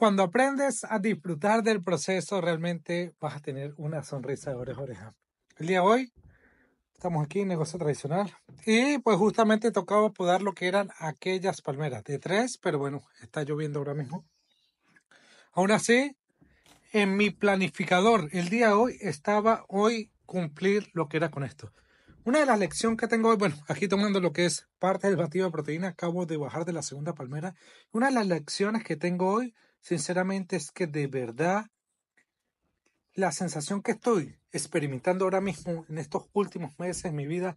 cuando aprendes a disfrutar del proceso, realmente vas a tener una sonrisa de oreja a oreja. El día de hoy estamos aquí en negocio tradicional y pues justamente tocaba podar lo que eran aquellas palmeras de tres, pero bueno, está lloviendo ahora mismo. Aún así, en mi planificador el día de hoy estaba hoy cumplir lo que era con esto. Una de las lecciones que tengo hoy, bueno, aquí tomando lo que es parte del batido de proteína, acabo de bajar de la segunda palmera. Una de las lecciones que tengo hoy sinceramente es que de verdad la sensación que estoy experimentando ahora mismo en estos últimos meses en mi vida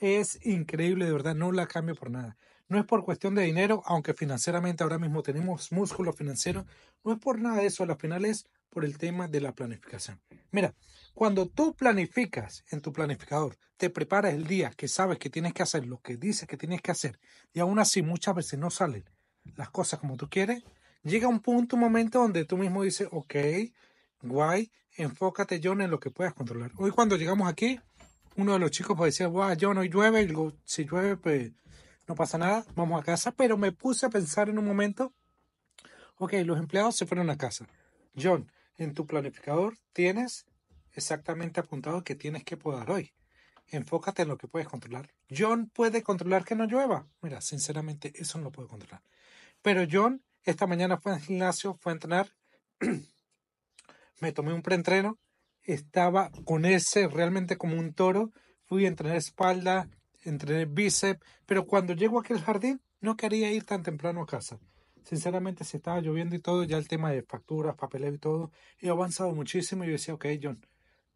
es increíble, de verdad, no la cambio por nada. No es por cuestión de dinero, aunque financieramente ahora mismo tenemos músculo financiero, no es por nada de eso, al final es por el tema de la planificación. Mira, cuando tú planificas en tu planificador, te preparas el día que sabes que tienes que hacer, lo que dices que tienes que hacer, y aún así muchas veces no salen las cosas como tú quieres, llega un punto, un momento donde tú mismo dices, ok, guay, enfócate John en lo que puedas controlar. Hoy cuando llegamos aquí, uno de los chicos pues decía, guay, John, hoy llueve, y digo, si llueve, pues no pasa nada, vamos a casa, pero me puse a pensar en un momento, ok, los empleados se fueron a casa. John, en tu planificador tienes exactamente apuntado que tienes que poder hoy. Enfócate en lo que puedes controlar. John puede controlar que no llueva. Mira, sinceramente, eso no lo puedo controlar. Pero John esta mañana fue al gimnasio, fue a entrenar, me tomé un preentreno, estaba con ese realmente como un toro, fui a entrenar espalda, entrené bíceps, pero cuando llego aquí al jardín no quería ir tan temprano a casa. Sinceramente, se estaba lloviendo y todo, ya el tema de facturas, papeleo y todo, he avanzado muchísimo y yo decía, ok, John,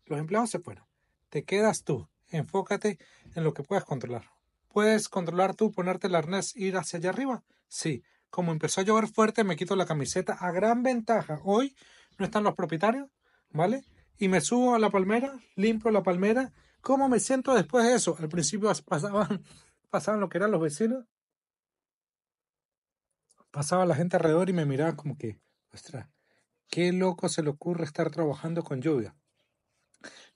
los empleados se fueron, te quedas tú, enfócate en lo que puedas controlar. ¿Puedes controlar tú, ponerte el arnés, ir hacia allá arriba? Sí como empezó a llover fuerte, me quito la camiseta a gran ventaja. Hoy no están los propietarios, ¿vale? Y me subo a la palmera, limpio la palmera. ¿Cómo me siento después de eso? Al principio pasaban, pasaban lo que eran los vecinos. Pasaba la gente alrededor y me miraban como que, ostras, qué loco se le ocurre estar trabajando con lluvia.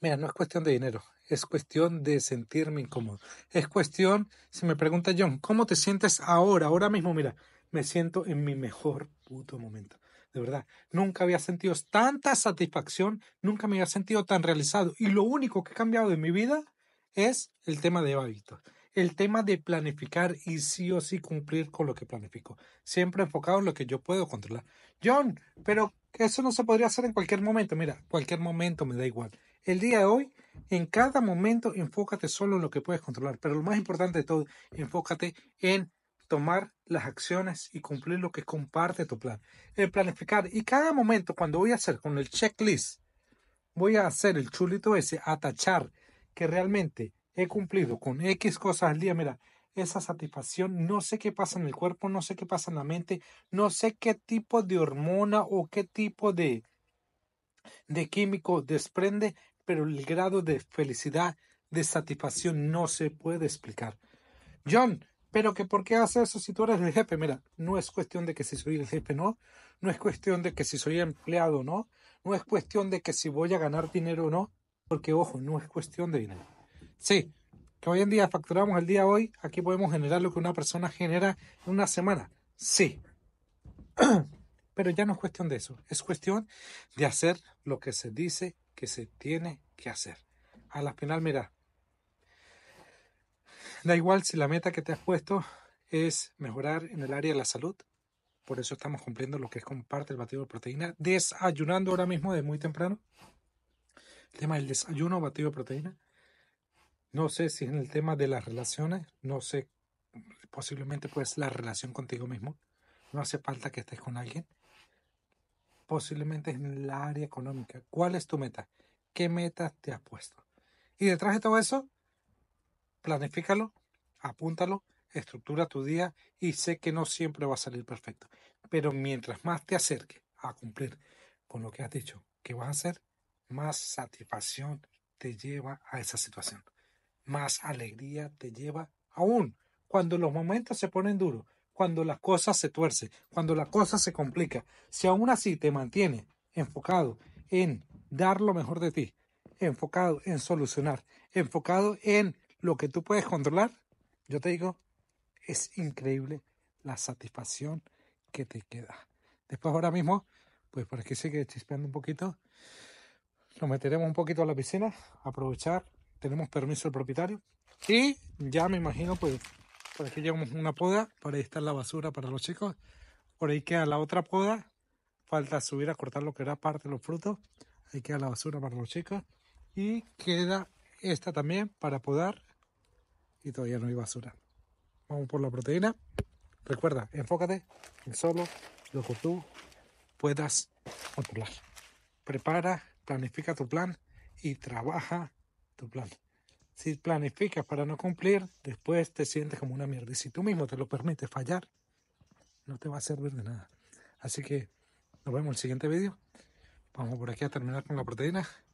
Mira, no es cuestión de dinero, es cuestión de sentirme incómodo. Es cuestión, si me pregunta John, ¿cómo te sientes ahora, ahora mismo? Mira, me siento en mi mejor puto momento. De verdad, nunca había sentido tanta satisfacción, nunca me había sentido tan realizado. Y lo único que ha cambiado en mi vida es el tema de hábitos, el tema de planificar y sí o sí cumplir con lo que planifico. Siempre enfocado en lo que yo puedo controlar. John, pero eso no se podría hacer en cualquier momento. Mira, cualquier momento me da igual. El día de hoy, en cada momento, enfócate solo en lo que puedes controlar. Pero lo más importante de todo, enfócate en tomar las acciones y cumplir lo que comparte tu plan. El planificar y cada momento cuando voy a hacer con el checklist, voy a hacer el chulito ese, atachar que realmente he cumplido con X cosas al día. Mira, esa satisfacción, no sé qué pasa en el cuerpo, no sé qué pasa en la mente, no sé qué tipo de hormona o qué tipo de, de químico desprende, pero el grado de felicidad, de satisfacción no se puede explicar. John, pero que por qué hace eso si tú eres el jefe. Mira, no es cuestión de que si soy el jefe, ¿no? No es cuestión de que si soy empleado, ¿no? No es cuestión de que si voy a ganar dinero o no. Porque, ojo, no es cuestión de dinero. Sí, que hoy en día facturamos el día hoy, aquí podemos generar lo que una persona genera en una semana. Sí. Pero ya no es cuestión de eso. Es cuestión de hacer lo que se dice que se tiene que hacer. A la final, mira, Da igual si la meta que te has puesto es mejorar en el área de la salud. Por eso estamos cumpliendo lo que es comparte parte batido de proteína, desayunando ahora mismo de muy temprano. El tema del desayuno, batido de proteína. No sé si en el tema de las relaciones, no sé, posiblemente pues la relación contigo mismo. No hace falta que estés con alguien. Posiblemente en el área económica. ¿Cuál es tu meta? ¿Qué meta te has puesto? Y detrás de todo eso, planifícalo, apúntalo, estructura tu día y sé que no siempre va a salir perfecto. Pero mientras más te acerques a cumplir con lo que has dicho que vas a hacer, más satisfacción te lleva a esa situación. Más alegría te lleva aún cuando los momentos se ponen duros, cuando las cosas se tuercen, cuando la cosa se complica. Si aún así te mantienes enfocado en dar lo mejor de ti, enfocado en solucionar, enfocado en lo que tú puedes controlar, yo te digo, es increíble la satisfacción que te queda. Después ahora mismo, pues para que sigue chispeando un poquito, lo meteremos un poquito a la piscina, aprovechar, tenemos permiso del propietario y ya me imagino pues por aquí llevamos una poda, para ahí está la basura para los chicos, por ahí queda la otra poda, falta subir a cortar lo que era parte de los frutos, ahí queda la basura para los chicos y queda esta también para podar y todavía no hay basura. Vamos por la proteína. Recuerda, enfócate en solo lo que tú puedas controlar. Prepara, planifica tu plan y trabaja tu plan. Si planificas para no cumplir, después te sientes como una mierda. Y si tú mismo te lo permites fallar, no te va a servir de nada. Así que nos vemos en el siguiente vídeo. Vamos por aquí a terminar con la proteína.